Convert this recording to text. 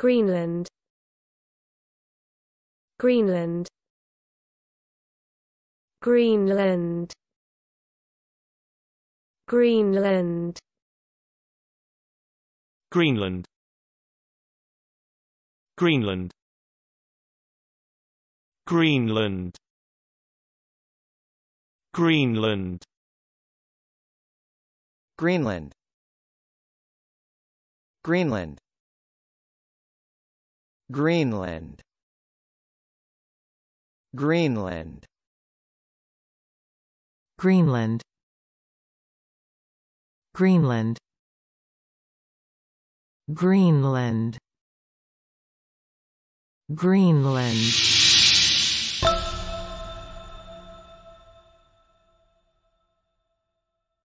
Greenland Greenland Greenland Greenland Greenland Greenland Greenland Greenland Greenland Greenland Greenland Greenland Greenland Greenland Greenland Greenland